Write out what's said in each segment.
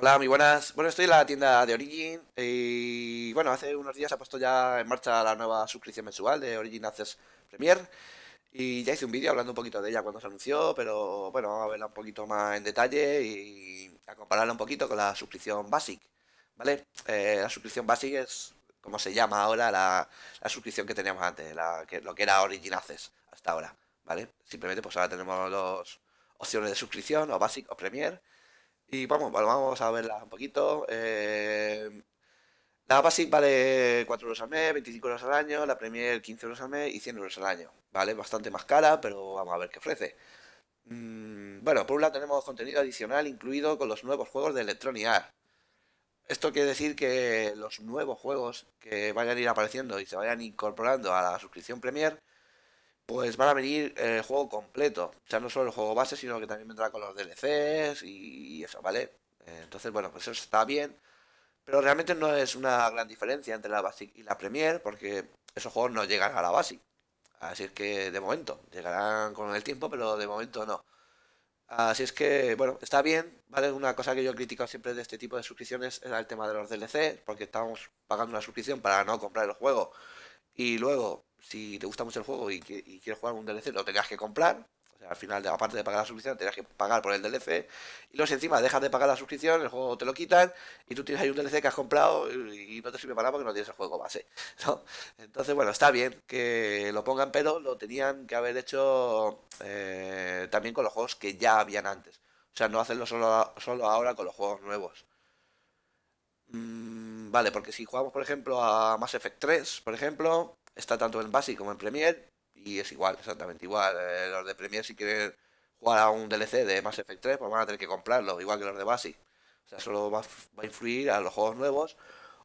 Hola, muy buenas. Bueno, estoy en la tienda de Origin eh, y bueno, hace unos días ha puesto ya en marcha la nueva suscripción mensual de Origin Access Premier y ya hice un vídeo hablando un poquito de ella cuando se anunció, pero bueno, vamos a verla un poquito más en detalle y a compararla un poquito con la suscripción Basic, ¿vale? Eh, la suscripción Basic es como se llama ahora la, suscripción que teníamos antes, lo que era Origin Access hasta ahora, ¿vale? Simplemente pues ahora tenemos dos opciones de suscripción, o Basic o Premier y vamos, vamos a verla un poquito. Eh, la Basic vale 4 euros al mes, 25 euros al año, la Premier 15 euros al mes y 100 euros al año. Vale, bastante más cara, pero vamos a ver qué ofrece. Mm, bueno, por un lado tenemos contenido adicional incluido con los nuevos juegos de Electronic Arts. Esto quiere decir que los nuevos juegos que vayan a ir apareciendo y se vayan incorporando a la suscripción Premier pues van a venir eh, el juego completo. O sea, no solo el juego base, sino que también vendrá con los DLCs y eso, ¿vale? Eh, entonces, bueno, pues eso está bien. Pero realmente no es una gran diferencia entre la Basic y la Premier, porque esos juegos no llegan a la Basic. Así es que de momento, llegarán con el tiempo, pero de momento no. Así es que, bueno, está bien, ¿vale? Una cosa que yo he criticado siempre de este tipo de suscripciones era el tema de los DLCs porque estábamos pagando una suscripción para no comprar el juego y luego si te gusta mucho el juego y, quieres jugar un DLC, lo tengas que comprar. O sea, al final, aparte de pagar la suscripción, tendrás que pagar por el DLC. Y luego, si encima dejas de pagar la suscripción, el juego te lo quitan y tú tienes ahí un DLC que has comprado y, no te sirve para nada porque no tienes el juego base. ¿no? Entonces, bueno, está bien que lo pongan, pero lo tenían que haber hecho eh, también con los juegos que ya habían antes. O sea, no hacerlo solo, solo ahora con los juegos nuevos. Mm, vale, porque si jugamos, por ejemplo, a Mass Effect 3, por ejemplo, está tanto en Basic como en PREMIER y es igual, exactamente igual. Eh, los de PREMIER si quieren jugar a un DLC de Mass Effect 3, pues van a tener que comprarlo, igual que los de Basic. O sea, solo va, a influir a los juegos nuevos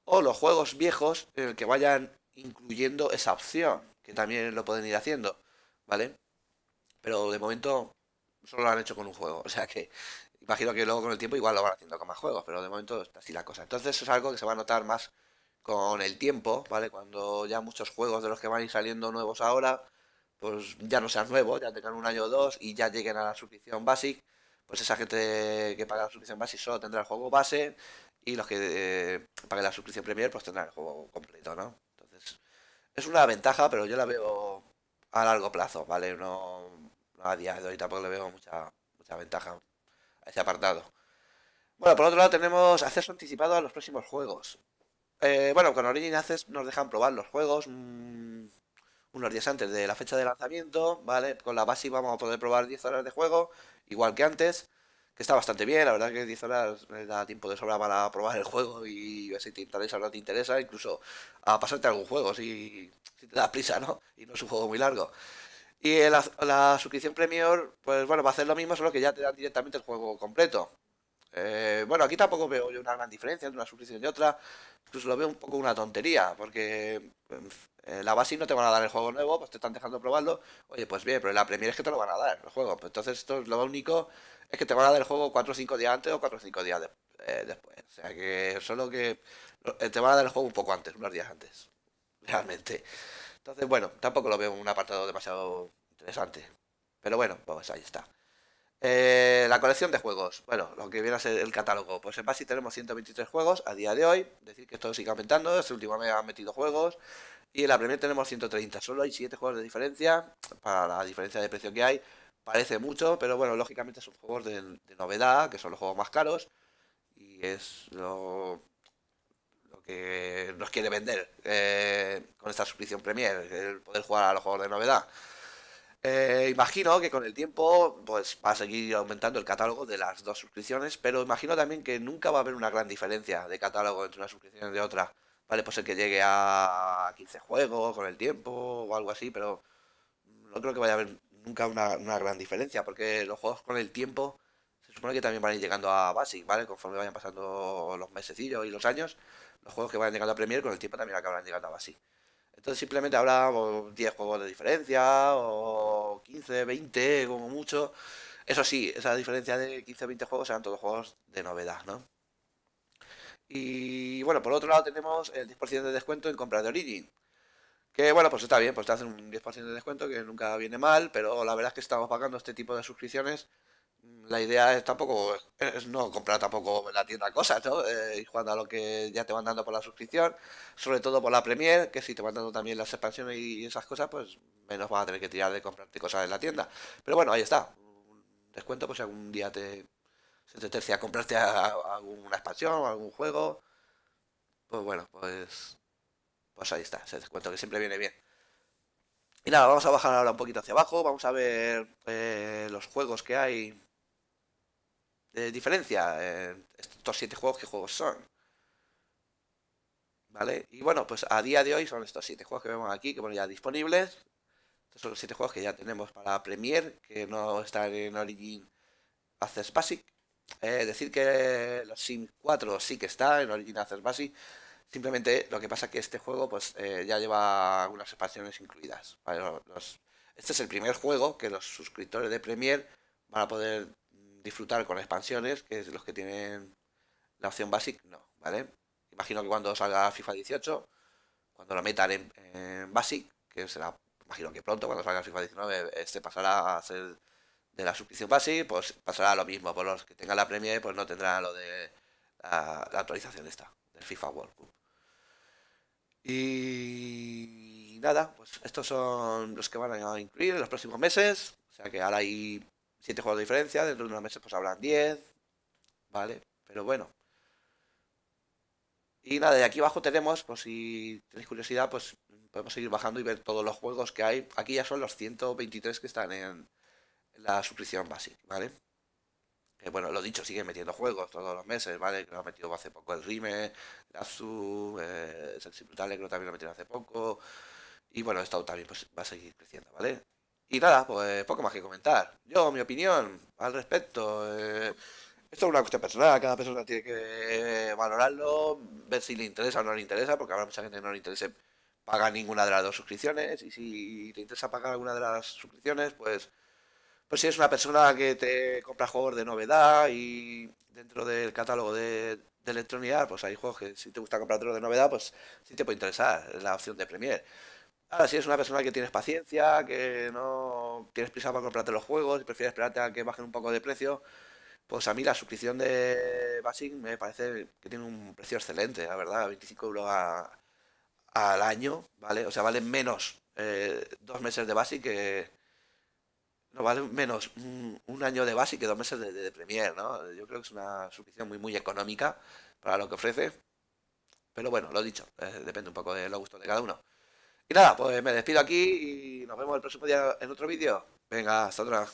o los juegos viejos en el que vayan incluyendo esa opción, que también lo pueden ir haciendo, ¿vale? Pero de momento solo lo han hecho con un juego, o sea que imagino que luego con el tiempo igual lo van haciendo con más juegos, pero de momento está así la cosa. Entonces es algo que se va a notar más con el tiempo, ¿vale? Cuando ya muchos juegos de los que van a ir saliendo nuevos ahora, pues ya no sean nuevos, ya tengan un año o dos y ya lleguen a la suscripción basic, pues esa gente que paga la suscripción basic solo tendrá el juego base y los que eh, paguen la suscripción premier pues tendrán el juego completo, ¿no? Entonces, es una ventaja, pero yo la veo a largo plazo, ¿vale? No, a día de hoy tampoco le veo mucha, mucha ventaja a ese apartado. Bueno, por otro lado tenemos acceso anticipado a los próximos juegos. Eh, bueno, con Origin haces nos dejan probar los juegos mm, unos días antes de la fecha de lanzamiento, ¿vale? Con la base vamos a poder probar 10 horas de juego, igual que antes, que está bastante bien, la verdad que 10 horas da tiempo de sobra para probar el juego y si te interesa ahora te interesa, incluso a pasarte algún juego si, te da prisa, ¿no? Y no es un juego muy largo. Y la, suscripción Premier, pues bueno, va a hacer lo mismo, solo que ya te dan directamente el juego completo. Eh, bueno, aquí tampoco veo yo una gran diferencia entre una suscripción y otra. Incluso lo veo un poco una tontería, porque la base no te van a dar el juego nuevo, pues te están dejando probarlo. Oye, pues bien, pero la Premier es que te lo van a dar el juego. Pues entonces esto es lo único, es que te van a dar el juego 4 o 5 días antes o 4 o 5 días eh, después. O sea que solo que eh, te van a dar el juego un poco antes, unos días antes. Realmente. Entonces, bueno, tampoco lo veo un apartado demasiado interesante. Pero bueno, pues ahí está. Eh, la colección de juegos, bueno, lo que viene a ser el catálogo. Pues en base tenemos 123 juegos a día de hoy. Decir que esto sigue aumentando, este último me ha metido juegos. Y en la Premier tenemos 130, solo hay 7 juegos de diferencia. Para la diferencia de precio que hay, parece mucho, pero bueno, lógicamente son juegos de, novedad, que son los juegos más caros. Y es lo, que nos quiere vender eh, con esta suscripción Premier, el poder jugar a los juegos de novedad. Eh, imagino que con el tiempo pues va a seguir aumentando el catálogo de las dos suscripciones, pero imagino también que nunca va a haber una gran diferencia de catálogo entre una suscripción y de otra. Vale, pues el que llegue a 15 juegos con el tiempo o algo así, pero no creo que vaya a haber nunca una, una gran diferencia, porque los juegos con el tiempo se supone que también van a ir llegando a Basic, ¿vale? Conforme vayan pasando los mesecillos y los años, los juegos que vayan llegando a Premier con el tiempo también acabarán llegando a Basic. Entonces simplemente habrá 10 juegos de diferencia, o 15, 20, como mucho. Eso sí, esa diferencia de 15 20 juegos serán todos juegos de novedad, ¿no? Y bueno, por otro lado tenemos el 10% de descuento en compras de Origin. Que bueno, pues está bien, pues te hacen un 10% de descuento que nunca viene mal, pero la verdad es que estamos pagando este tipo de suscripciones la idea es tampoco no comprar tampoco en la tienda cosas, ¿no? Eh, y cuando a lo que ya te van dando por la suscripción, sobre todo por la Premier, que si te van dando también las expansiones y esas cosas, pues menos vas a tener que tirar de comprarte cosas en la tienda. Pero bueno, ahí está. Un descuento, pues si algún día te, se te tercia comprarte alguna expansión o algún juego, pues bueno, pues, pues ahí está, ese descuento que siempre viene bien. Y nada, vamos a bajar ahora un poquito hacia abajo, vamos a ver eh, los juegos que hay diferencia en estos siete juegos, que juegos son. ¿Vale? Y bueno, pues a día de hoy son estos siete juegos que vemos aquí, que bueno, ya disponibles. Estos son los siete juegos que ya tenemos para Premiere, que no están en Origin Access Basic. Eh, decir que los Sim 4 sí que está en Origin Access Basic. Simplemente lo que pasa que este juego pues eh, ya lleva algunas expansiones incluidas. Los, este es el primer juego que los suscriptores de Premiere van a poder disfrutar con expansiones, que es los que tienen la opción basic no, ¿vale? Imagino que cuando salga FIFA 18, cuando lo metan en, Basic, que será, imagino que pronto, cuando salga FIFA 19, este pasará a ser de la suscripción Basic, pues pasará lo mismo. Por los que tengan la Premier, pues no tendrán lo de la, actualización de esta, del FIFA World Cup. Y nada, pues estos son los que van a incluir en los próximos meses. O sea que ahora hay siete juegos de diferencia, dentro de unos meses pues habrán 10, ¿vale? Pero bueno. Y nada, de aquí abajo tenemos, pues si tenéis curiosidad, pues podemos seguir bajando y ver todos los juegos que hay. Aquí ya son los 123 que están en la suscripción básica, ¿vale? Que bueno, lo dicho, siguen metiendo juegos todos los meses, ¿vale? Que lo ha metido hace poco el Rime, Azu, eh, Sexy Brutale, que también lo ha metido hace poco. Y bueno, esto también pues, va a seguir creciendo, ¿vale? Y nada, pues poco más que comentar. Yo, mi opinión al respecto. Eh, esto es una cuestión personal, cada persona tiene que eh, valorarlo, ver si le interesa o no le interesa, porque habrá mucha gente que no le interese pagar ninguna de las dos suscripciones. Y si te interesa pagar alguna de las suscripciones, pues pues si es una persona que te compra juegos de novedad y dentro del catálogo de, de pues hay juegos que si te gusta comprar de novedad, pues sí te puede interesar la opción de Premiere si eres una persona que tienes paciencia, que no tienes prisa para comprarte los juegos y prefieres esperarte a que bajen un poco de precio, pues a mí la suscripción de Basic me parece que tiene un precio excelente, la verdad, 25 euros al año, ¿vale? O sea, vale menos eh, dos meses de Basic que... No, vale menos un, año de Basic que dos meses de, Premier, ¿no? Yo creo que es una suscripción muy, muy económica para lo que ofrece. Pero bueno, lo he dicho, eh, depende un poco de los gustos de cada uno. Y nada, pues me despido aquí y nos vemos el próximo día en otro vídeo. Venga, hasta otra.